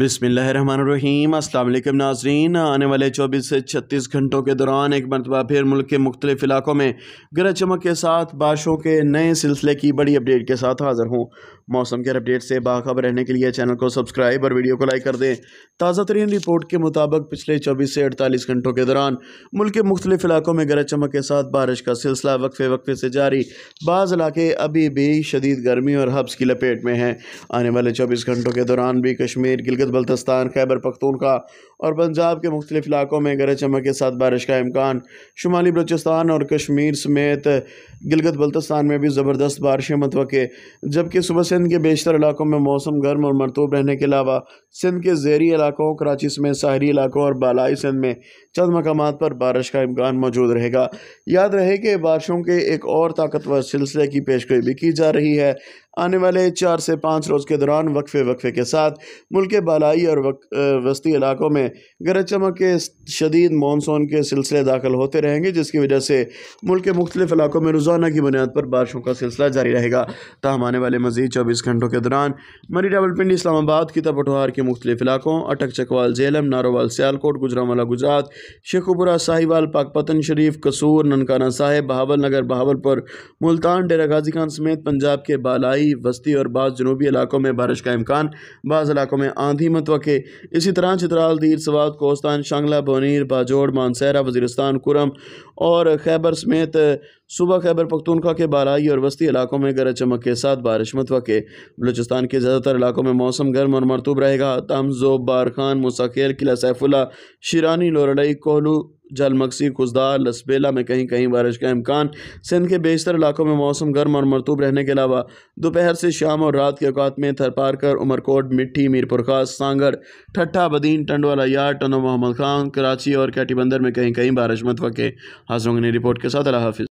बिसमीम अल्लाम नाजरीन आने वाले 24 से 36 घंटों के दौरान एक मरतबा फिर मुल्क के मुख्तलिफ इलाक़ों में गरज चमक के साथ बारिशों के नए सिलसिले की बड़ी अपडेट के साथ हाज़िर हूँ मौसम के अपडेट से बाखबर रहने के लिए चैनल को सब्सक्राइब और वीडियो को लाइक कर दें ताज़ा तरीन रिपोर्ट के मुताबिक पिछले चौबीस से अड़तालीस घंटों के दौरान मुल्क के मुख्तलिफ इलाक़ों में गरज चमक के साथ बारिश का सिलसिला वक्फे वक्फे से जारी बाज़ इलाके अभी भी शदीद गर्मी और हब्स की लपेट में हैं आने वाले चौबीस घंटों के दौरान भी कश्मीर गिलगत गिलगित बल्तस्तान खैबर पख्तूनखा और पंजाब के मुख्तलिफ इलाकों में गरज चमक के साथ बारिश का इम्कान शुमाली बलोचिस्तान और कश्मीर समेत गिलगत बल्तस्तान में भी ज़बरदस्त बारिशें मतवक़ जबकि सुबह सिंध के बेशतर इलाकों में मौसम गर्म और मरतूब रहने के अलावा सिंध के जहरी इलाकों कराची समेत साहरी इलाकों और बालाई सिंध में चंद मकाम पर बारिश का इम्कान मौजूद रहेगा याद रहे कि बारिशों के एक और ताकतवर सिलसिले की पेशगोई भी की जा रही है आने वाले चार से पाँच रोज़ के दौरान वक्फे वक्फे के साथ मुल्क के बालाई और वस्ती इलाकों में गरज चमक के शदीद मानसून के सिलसिले दाखिल होते रहेंगे जिसकी वजह से मुल्क के मुख्तलिफ इलाकों में रोज़ाना की बुनियाद पर बारिशों का सिलसिला जारी रहेगा ताहम आने वाले मजीद चौबीस घंटों के दौरान मरी रावलपिंडी इस्लामाबाद की पटवार के मुख्तलिफ इलाकों अटक चकवाल झेलम नारोवाल सियालकोट गुजरावाला गुजरात शेखुपुरा साहिवाल पाकपतन शरीफ कसूर ननकाना साहेब बहावल नगर बहावलपुर मुल्तान डेरा गाजी खान समेत पंजाब के बालाई दही वस्ती और बाद जनूबी इलाकों में बारिश का इम्कान बाज़ इलाकों में आंधी मतवक़ इसी तरह चित्राल दीर सवाद कोस्तान शांगला बोनीर बाजोड़ मानसहरा वजीरस्तान कुरम और खैबर समेत सुबह खैबर पख्तूनखा के बालाई और वस्ती इलाकों में गरज चमक के साथ बारिश मतवक़ बलूचिस्तान के ज़्यादातर इलाकों में मौसम गर्म और मरतूब रहेगा तमजोब बारखान मुसाखेर किला सैफुल्ला शिरानी लोरडई कोहलू जलमक्सी खुजदार लसबेला में कहीं कहीं बारिश का इम्कान सिंध के बेशतर इलाकों में मौसम गर्म और मरतूब रहने के अलावा दोपहर से शाम और रात के अवत में थरपारकर उमरकोट मिट्टी मीरपुर खास सांगड़ ठट्ठा बदीन टंडवाला यार टनो मोहम्मद खान कराची और कैटी बंदर में कहीं कहीं बारिश मतवक़ हाजोंग ने रिपोर्ट के साथ अला हाफि